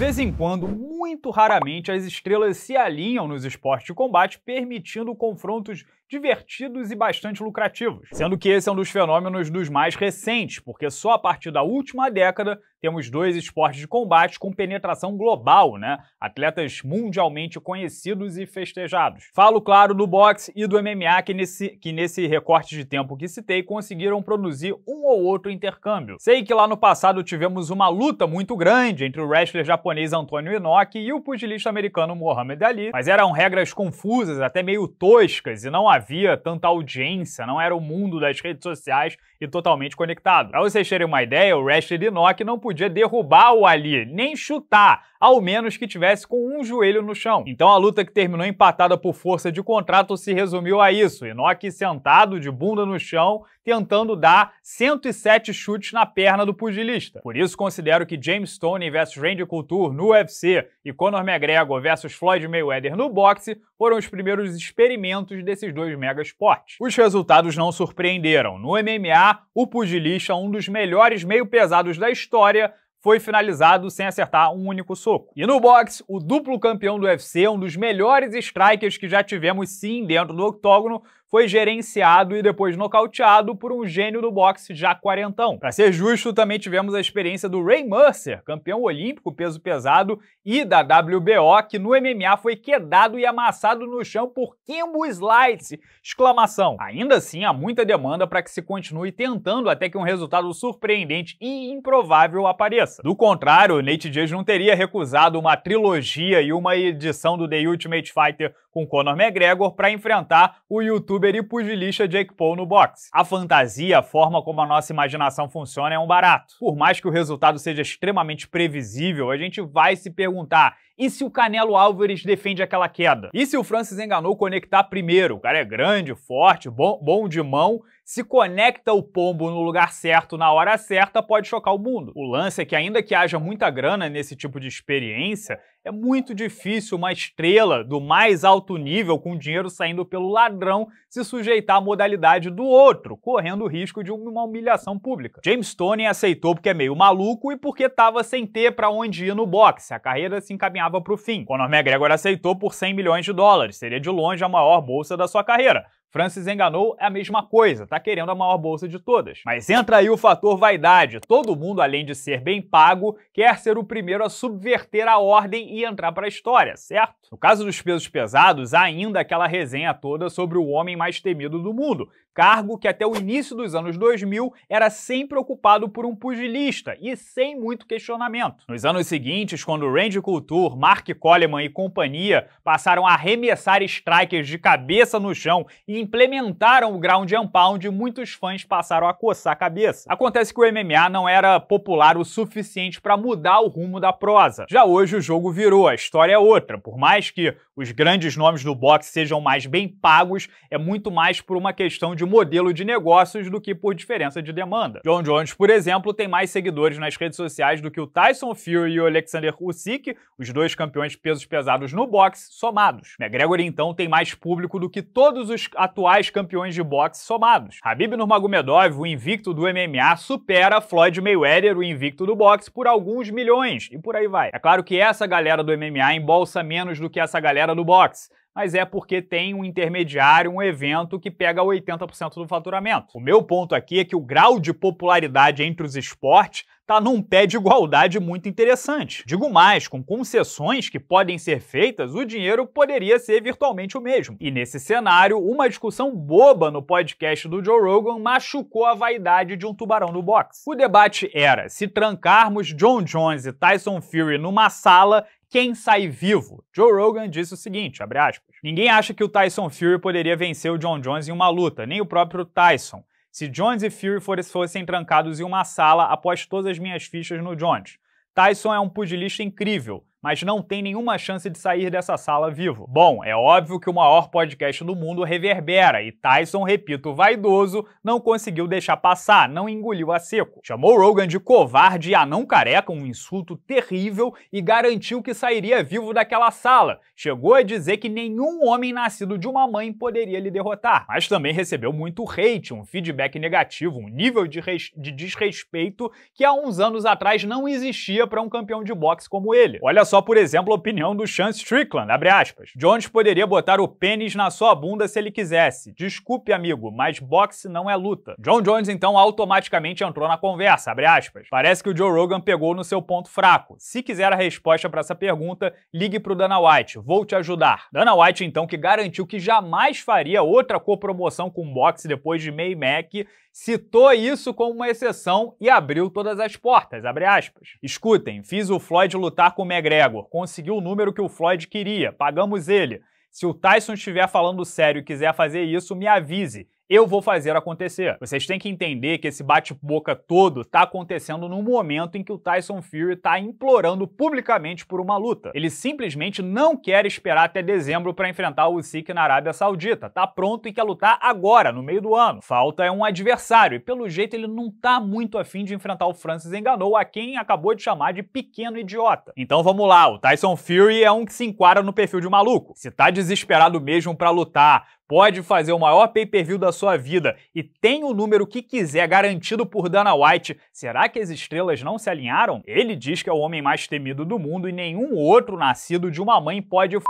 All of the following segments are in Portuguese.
vez em quando, muito raramente, as estrelas se alinham nos esportes de combate, permitindo confrontos divertidos e bastante lucrativos. Sendo que esse é um dos fenômenos dos mais recentes, porque só a partir da última década temos dois esportes de combate com penetração global, né? Atletas mundialmente conhecidos e festejados. Falo, claro, do boxe e do MMA que nesse, que nesse recorte de tempo que citei conseguiram produzir um ou outro intercâmbio. Sei que lá no passado tivemos uma luta muito grande entre o wrestler japonês Antônio Inoki e o pugilista americano Muhammad Ali, mas eram regras confusas, até meio toscas, e não havia havia tanta audiência, não era o mundo das redes sociais e totalmente conectado. Para vocês terem uma ideia, o Rashid Linock não podia derrubar o Ali, nem chutar, ao menos que tivesse com um joelho no chão. Então a luta que terminou empatada por força de contrato se resumiu a isso: Inoki sentado de bunda no chão tentando dar 107 chutes na perna do pugilista. Por isso, considero que James Stone vs Randy Couture no UFC e Conor McGregor vs Floyd Mayweather no boxe foram os primeiros experimentos desses dois mega esportes. Os resultados não surpreenderam. No MMA, o pugilista, um dos melhores meio pesados da história, foi finalizado sem acertar um único soco. E no boxe, o duplo campeão do UFC, um dos melhores strikers que já tivemos sim dentro do octógono, foi gerenciado e depois nocauteado por um gênio do boxe já quarentão. Para ser justo, também tivemos a experiência do Ray Mercer, campeão olímpico peso pesado e da WBO, que no MMA foi quedado e amassado no chão por Kimbo Slice! Exclamação. Ainda assim, há muita demanda para que se continue tentando até que um resultado surpreendente e improvável apareça. Do contrário, Nate Diaz não teria recusado uma trilogia e uma edição do The Ultimate Fighter com Conor McGregor para enfrentar o YouTube youtuber e pugilista Jake Paul no boxe. A fantasia, a forma como a nossa imaginação funciona é um barato. Por mais que o resultado seja extremamente previsível, a gente vai se perguntar e se o Canelo Álvares defende aquela queda? E se o Francis enganou conectar primeiro? O cara é grande, forte, bom, bom de mão. Se conecta o pombo no lugar certo, na hora certa, pode chocar o mundo. O lance é que, ainda que haja muita grana nesse tipo de experiência, é muito difícil uma estrela do mais alto nível, com dinheiro saindo pelo ladrão, se sujeitar à modalidade do outro, correndo o risco de uma humilhação pública. James Stone aceitou porque é meio maluco e porque estava sem ter para onde ir no boxe. A carreira se encaminhava caminhava para o fim. Conor McGregor aceitou por 100 milhões de dólares, seria de longe a maior bolsa da sua carreira, Francis enganou é a mesma coisa, tá querendo a maior bolsa de todas. Mas entra aí o fator vaidade. Todo mundo, além de ser bem pago, quer ser o primeiro a subverter a ordem e entrar para a história, certo? No caso dos pesos pesados, há ainda aquela resenha toda sobre o homem mais temido do mundo, cargo que até o início dos anos 2000 era sempre ocupado por um pugilista e sem muito questionamento. Nos anos seguintes, quando Randy Couture, Mark Coleman e companhia passaram a arremessar strikers de cabeça no chão e implementaram o ground and pound, muitos fãs passaram a coçar a cabeça. Acontece que o MMA não era popular o suficiente para mudar o rumo da prosa. Já hoje o jogo virou, a história é outra. Por mais que os grandes nomes do boxe sejam mais bem pagos, é muito mais por uma questão de modelo de negócios do que por diferença de demanda. John Jones, por exemplo, tem mais seguidores nas redes sociais do que o Tyson Fury e o Alexander Usyk, os dois campeões de pesos pesados no boxe, somados. McGregor, então, tem mais público do que todos os atuais campeões de boxe somados. Habib Nurmagomedov, o invicto do MMA, supera Floyd Mayweather, o invicto do boxe, por alguns milhões, e por aí vai. É claro que essa galera do MMA embolsa menos do que essa galera do boxe, mas é porque tem um intermediário, um evento que pega 80% do faturamento. O meu ponto aqui é que o grau de popularidade entre os esportes está num pé de igualdade muito interessante. Digo mais, com concessões que podem ser feitas, o dinheiro poderia ser virtualmente o mesmo. E nesse cenário, uma discussão boba no podcast do Joe Rogan machucou a vaidade de um tubarão no boxe. O debate era se trancarmos John Jones e Tyson Fury numa sala, quem sai vivo. Joe Rogan disse o seguinte, abre aspas, Ninguém acha que o Tyson Fury poderia vencer o John Jones em uma luta, nem o próprio Tyson. Se Jones e Fury fossem trancados em uma sala, após todas as minhas fichas no Jones. Tyson é um pugilista incrível, mas não tem nenhuma chance de sair dessa sala vivo. Bom, é óbvio que o maior podcast do mundo reverbera e Tyson, repito, vaidoso, não conseguiu deixar passar, não engoliu a seco. Chamou Rogan de covarde e anão careca, um insulto terrível, e garantiu que sairia vivo daquela sala. Chegou a dizer que nenhum homem nascido de uma mãe poderia lhe derrotar. Mas também recebeu muito hate, um feedback negativo, um nível de, de desrespeito que há uns anos atrás não existia para um campeão de boxe como ele. Olha só, por exemplo, a opinião do Sean Strickland, abre aspas. Jones poderia botar o pênis na sua bunda se ele quisesse. Desculpe, amigo, mas boxe não é luta. John Jones, então, automaticamente entrou na conversa, abre aspas. Parece que o Joe Rogan pegou no seu ponto fraco. Se quiser a resposta para essa pergunta, ligue pro Dana White, vou te ajudar. Dana White, então, que garantiu que jamais faria outra copromoção com boxe depois de May Mac." citou isso como uma exceção e abriu todas as portas, Escutem, fiz o Floyd lutar com o McGregor, conseguiu o número que o Floyd queria, pagamos ele. Se o Tyson estiver falando sério e quiser fazer isso, me avise eu vou fazer acontecer. Vocês têm que entender que esse bate-boca todo tá acontecendo no momento em que o Tyson Fury tá implorando publicamente por uma luta. Ele simplesmente não quer esperar até dezembro para enfrentar o Usyk na Arábia Saudita. Tá pronto e quer lutar agora, no meio do ano. Falta é um adversário e pelo jeito ele não tá muito afim de enfrentar o Francis Enganou, a quem acabou de chamar de pequeno idiota. Então vamos lá, o Tyson Fury é um que se enquadra no perfil de maluco. Se tá desesperado mesmo para lutar, pode fazer o maior pay-per-view da sua vida e tem o número que quiser garantido por Dana White, será que as estrelas não se alinharam? Ele diz que é o homem mais temido do mundo e nenhum outro nascido de uma mãe pode f...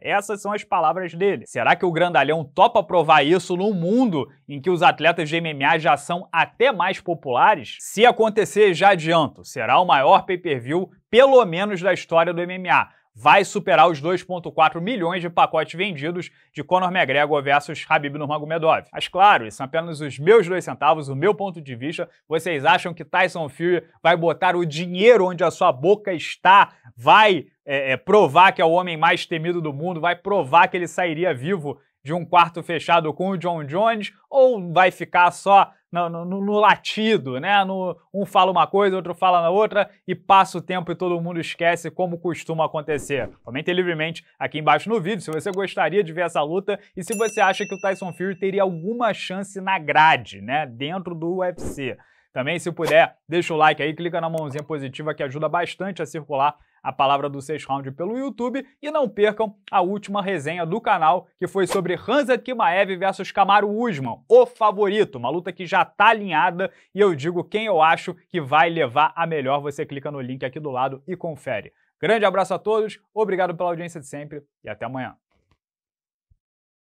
Essas são as palavras dele. Será que o grandalhão topa provar isso num mundo em que os atletas de MMA já são até mais populares? Se acontecer, já adianto, será o maior pay-per-view, pelo menos da história do MMA vai superar os 2,4 milhões de pacotes vendidos de Conor McGregor versus Habib Nurmagomedov. Mas claro, isso são é apenas os meus dois centavos, o meu ponto de vista. Vocês acham que Tyson Fury vai botar o dinheiro onde a sua boca está? Vai é, é, provar que é o homem mais temido do mundo? Vai provar que ele sairia vivo de um quarto fechado com o John Jones ou vai ficar só no, no, no latido, né? No, um fala uma coisa, outro fala na outra e passa o tempo e todo mundo esquece como costuma acontecer. Comente livremente aqui embaixo no vídeo se você gostaria de ver essa luta e se você acha que o Tyson Fury teria alguma chance na grade, né? Dentro do UFC. Também, se puder, deixa o like aí, clica na mãozinha positiva que ajuda bastante a circular a palavra do 6 Round pelo YouTube e não percam a última resenha do canal, que foi sobre Hansa Kimaev versus Camaro Usman, o favorito, uma luta que já tá alinhada e eu digo quem eu acho que vai levar a melhor, você clica no link aqui do lado e confere. Grande abraço a todos, obrigado pela audiência de sempre e até amanhã.